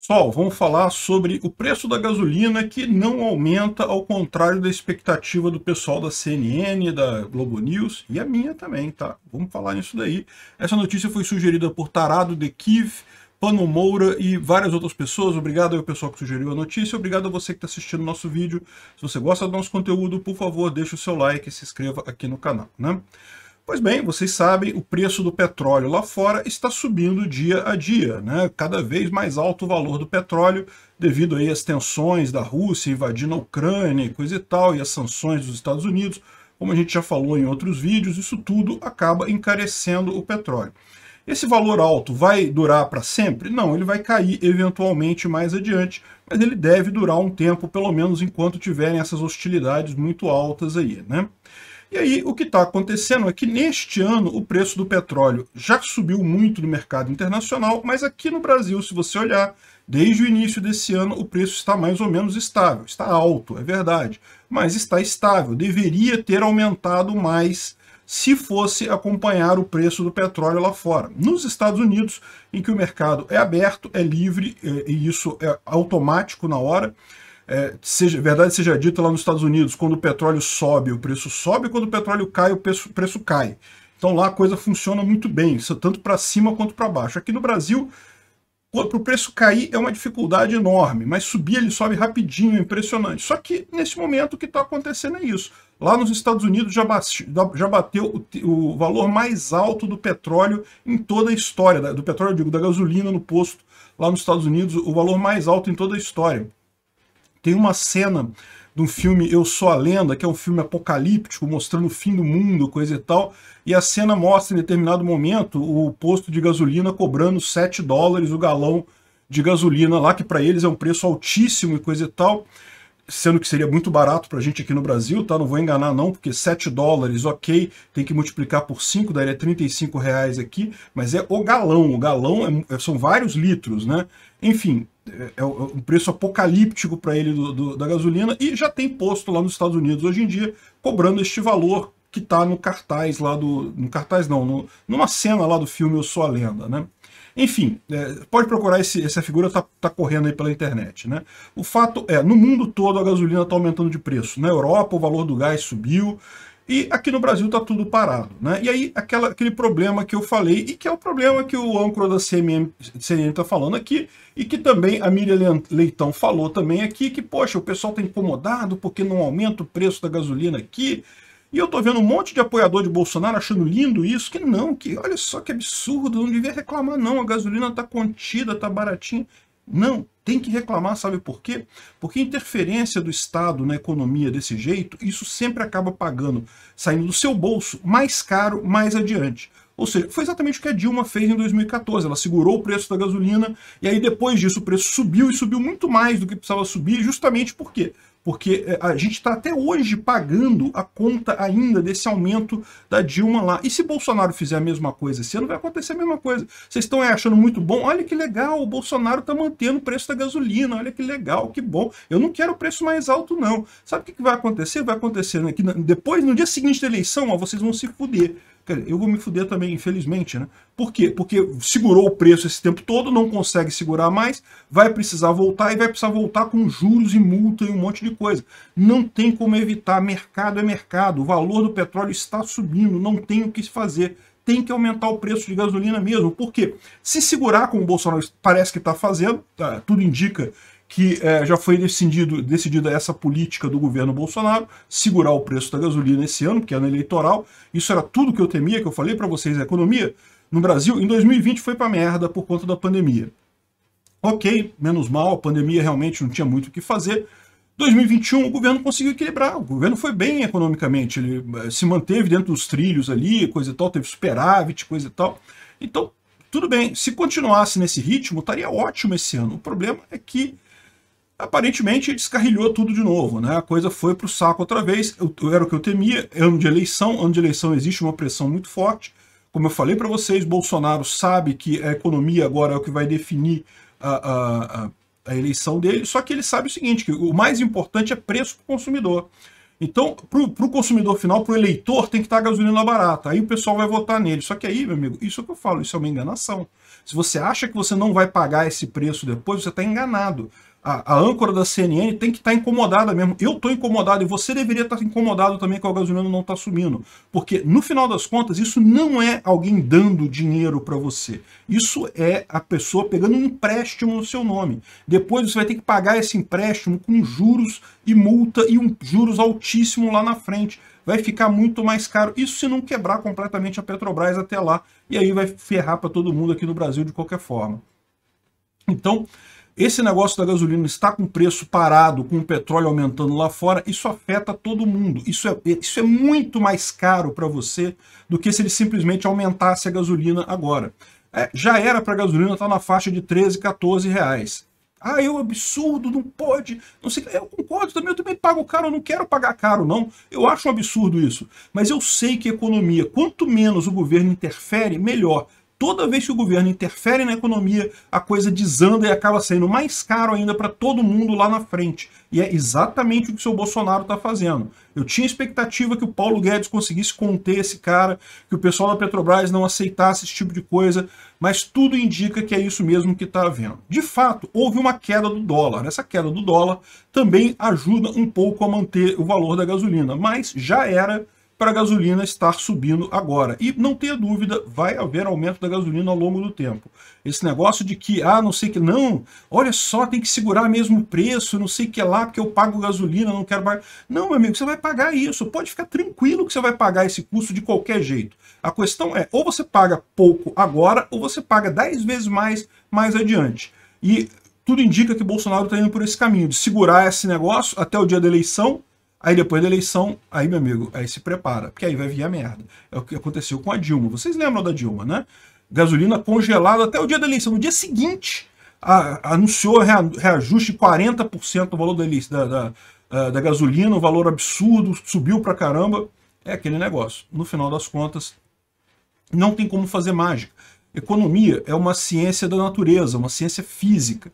Pessoal, vamos falar sobre o preço da gasolina que não aumenta ao contrário da expectativa do pessoal da CNN, da Globo News e a minha também, tá? Vamos falar nisso daí. Essa notícia foi sugerida por Tarado de Kiev, Pano Moura e várias outras pessoas. Obrigado ao pessoal que sugeriu a notícia. Obrigado a você que está assistindo nosso vídeo. Se você gosta do nosso conteúdo, por favor, deixe o seu like e se inscreva aqui no canal, né? Pois bem, vocês sabem, o preço do petróleo lá fora está subindo dia a dia, né? cada vez mais alto o valor do petróleo, devido aí às tensões da Rússia invadindo a Ucrânia e coisa e tal, e as sanções dos Estados Unidos, como a gente já falou em outros vídeos, isso tudo acaba encarecendo o petróleo. Esse valor alto vai durar para sempre? Não, ele vai cair eventualmente mais adiante, mas ele deve durar um tempo, pelo menos enquanto tiverem essas hostilidades muito altas aí, né? E aí o que está acontecendo é que neste ano o preço do petróleo já subiu muito no mercado internacional, mas aqui no Brasil, se você olhar, desde o início desse ano o preço está mais ou menos estável. Está alto, é verdade, mas está estável. Deveria ter aumentado mais se fosse acompanhar o preço do petróleo lá fora. Nos Estados Unidos, em que o mercado é aberto, é livre, é, e isso é automático na hora, é, seja, verdade seja dita, lá nos Estados Unidos, quando o petróleo sobe, o preço sobe, quando o petróleo cai, o preço, preço cai. Então lá a coisa funciona muito bem, é tanto para cima quanto para baixo. Aqui no Brasil, para o preço cair é uma dificuldade enorme, mas subir ele sobe rapidinho, é impressionante. Só que nesse momento o que está acontecendo é isso. Lá nos Estados Unidos já, bate, já bateu o, o, valor mais alto do petróleo em toda a história, do petróleo, digo, da gasolina no posto lá nos Estados Unidos, o valor mais alto em toda a história. Tem uma cena de um filme Eu Sou a Lenda, que é um filme apocalíptico, mostrando o fim do mundo, coisa e tal, e a cena mostra em determinado momento o posto de gasolina cobrando 7 dólares o galão de gasolina lá, que para eles é um preço altíssimo e coisa e tal, sendo que seria muito barato para a gente aqui no Brasil, tá? Não vou enganar não, porque 7 dólares, ok, tem que multiplicar por 5, daria 35 reais aqui, mas é o galão, o galão é, é são vários litros, né? Enfim, é, é, é um preço apocalíptico para ele do, do, da gasolina e já tem posto lá nos Estados Unidos hoje em dia cobrando este valor que está no cartaz lá do... no cartaz não, no, numa cena lá do filme Eu Sou a Lenda, né? Enfim, é, pode procurar esse, essa figura, está tá correndo aí pela internet, né? O fato é, no mundo todo a gasolina está aumentando de preço. Na Europa o valor do gás subiu, e aqui no Brasil está tudo parado. Né? E aí, aquela, aquele problema que eu falei, e que é o problema que o âncora da CMM, CNN está falando aqui, e que também a Miriam Leitão falou também aqui, que, poxa, o pessoal está incomodado porque não aumenta o preço da gasolina aqui, e eu tô vendo um monte de apoiador de Bolsonaro achando lindo isso, que não, que olha só que absurdo, não devia reclamar não, a gasolina tá contida, tá baratinha. Não, tem que reclamar, sabe por quê? Porque interferência do Estado na economia desse jeito, isso sempre acaba pagando, saindo do seu bolso, mais caro mais adiante. Ou seja, foi exatamente o que a Dilma fez em 2014. Ela segurou o preço da gasolina e aí depois disso o preço subiu e subiu muito mais do que precisava subir, justamente por quê? porque é, a gente está até hoje pagando a conta ainda desse aumento da Dilma lá. E se Bolsonaro fizer a mesma coisa esse ano, vai acontecer a mesma coisa. Vocês estão achando muito bom? Olha que legal, o Bolsonaro está mantendo o preço da gasolina, olha que legal, que bom. Eu não quero o preço mais alto, não. Sabe o que, vai acontecer? Vai acontecer né, que depois, no dia seguinte da eleição, ó, vocês vão se fuder eu vou me fuder também, infelizmente, né? Por quê? Porque segurou o preço esse tempo todo, não consegue segurar mais, vai precisar voltar e vai precisar voltar com juros e multa e um monte de coisa. Não tem como evitar, mercado é mercado, o valor do petróleo está subindo, não tem o que se fazer tem que aumentar o preço de gasolina mesmo. Porque se segurar como o Bolsonaro parece que está fazendo, tá, tudo indica que é, já foi decidido, decidida essa política do governo Bolsonaro, segurar o preço da gasolina esse ano, que é ano eleitoral. Isso era tudo que eu temia, que eu falei para vocês, a é economia no Brasil em 2020 foi para merda por conta da pandemia. Ok, menos mal, a pandemia realmente não tinha muito o que fazer. 2021 o governo conseguiu equilibrar, o governo foi bem economicamente, ele é, se manteve dentro dos trilhos ali, coisa e tal, teve superávit, coisa e tal. Então, tudo bem, se continuasse nesse ritmo, estaria ótimo esse ano. O problema é que aparentemente descarrilhou tudo de novo, né? A coisa foi para o saco outra vez. Eu, era o que eu temia. É ano de eleição, ano de eleição existe uma pressão muito forte. Como eu falei para vocês, Bolsonaro sabe que a economia agora é o que vai definir a, a, a eleição dele. Só que ele sabe o seguinte: que o mais importante é preço para o consumidor. Então, para o consumidor final, para o eleitor, tem que estar tá a gasolina barata. Aí o pessoal vai votar nele. Só que aí, meu amigo, isso é o que eu falo, isso é uma enganação. Se você acha que você não vai pagar esse preço depois, você está enganado a, a, âncora da CNN tem que estar tá incomodada mesmo. Eu estou incomodado e você deveria estar tá incomodado também que o gasolina não está sumindo. Porque, no final das contas, isso não é alguém dando dinheiro para você. Isso é a pessoa pegando um empréstimo no seu nome. Depois você vai ter que pagar esse empréstimo com juros e multa e um juros altíssimo lá na frente. Vai ficar muito mais caro. Isso se não quebrar completamente a Petrobras até lá. E aí vai ferrar para todo mundo aqui no Brasil de qualquer forma. Então, esse negócio da gasolina está com preço parado, com o petróleo aumentando lá fora, isso afeta todo mundo. Isso é, isso é muito mais caro para você do que se ele simplesmente aumentasse a gasolina agora. É, já era para a gasolina estar tá na faixa de 13, 14 reais. Ah, eu é absurdo, não pode. Não sei, eu concordo também, eu também pago caro, eu não quero pagar caro, não. Eu acho um absurdo isso. Mas eu sei que economia, quanto menos o governo interfere, melhor toda vez que o governo interfere na economia, a coisa desanda e acaba sendo mais caro ainda para todo mundo lá na frente. E é exatamente o que o seu Bolsonaro está fazendo. Eu tinha expectativa que o Paulo Guedes conseguisse conter esse cara, que o pessoal da Petrobras não aceitasse esse tipo de coisa, mas tudo indica que é isso mesmo que está havendo. De fato, houve uma queda do dólar. Essa queda do dólar também ajuda um pouco a manter o valor da gasolina, mas já era para a gasolina estar subindo agora. E não tenha dúvida, vai haver aumento da gasolina ao longo do tempo. Esse negócio de que, ah, não sei que, não, olha só, tem que segurar mesmo o preço, não sei que lá, porque eu pago gasolina, não quero pagar. Não, meu amigo, você vai pagar isso, pode ficar tranquilo que você vai pagar esse custo de qualquer jeito. A questão é, ou você paga pouco agora, ou você paga 10 vezes mais mais adiante. E tudo indica que Bolsonaro está indo por esse caminho, de segurar esse negócio até o dia da eleição, Aí depois da eleição, aí meu amigo, aí se prepara, porque aí vai vir a merda. É o que aconteceu com a Dilma. Vocês lembram da Dilma, né? Gasolina congelada até o dia da eleição. No dia seguinte, a, anunciou reajuste de 40% do valor da, da, da, da gasolina, um valor absurdo, subiu pra caramba. É aquele negócio. No final das contas, não tem como fazer mágica. Economia é uma ciência da natureza, uma ciência física.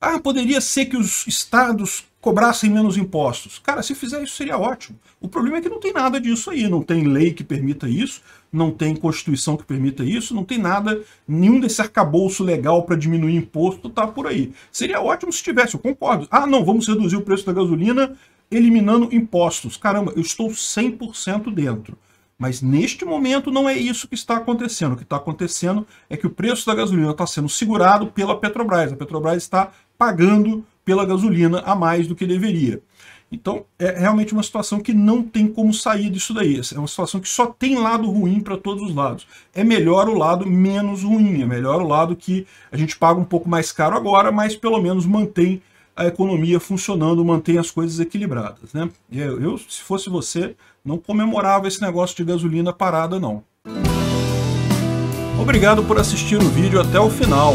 Ah, poderia ser que os estados cobrassem menos impostos. Cara, se fizer isso seria ótimo. O problema é que não tem nada disso aí, não tem lei que permita isso, não tem constituição que permita isso, não tem nada, nenhum desse arcabouço legal para diminuir imposto tá por aí. Seria ótimo se tivesse, eu concordo. Ah, não, vamos reduzir o preço da gasolina eliminando impostos. Caramba, eu estou 100% dentro. Mas neste momento não é isso que está acontecendo. O que está acontecendo é que o preço da gasolina está sendo segurado pela Petrobras. A Petrobras está pagando pela gasolina a mais do que deveria. Então, é realmente uma situação que não tem como sair disso daí. É uma situação que só tem lado ruim para todos os lados. É melhor o lado menos ruim, é melhor o lado que a gente paga um pouco mais caro agora, mas pelo menos mantém a economia funcionando, mantém as coisas equilibradas. Né? Eu, eu se fosse você, não comemorava esse negócio de gasolina parada, não. Obrigado por assistir o vídeo até o final.